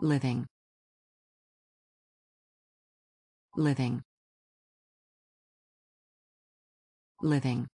living living living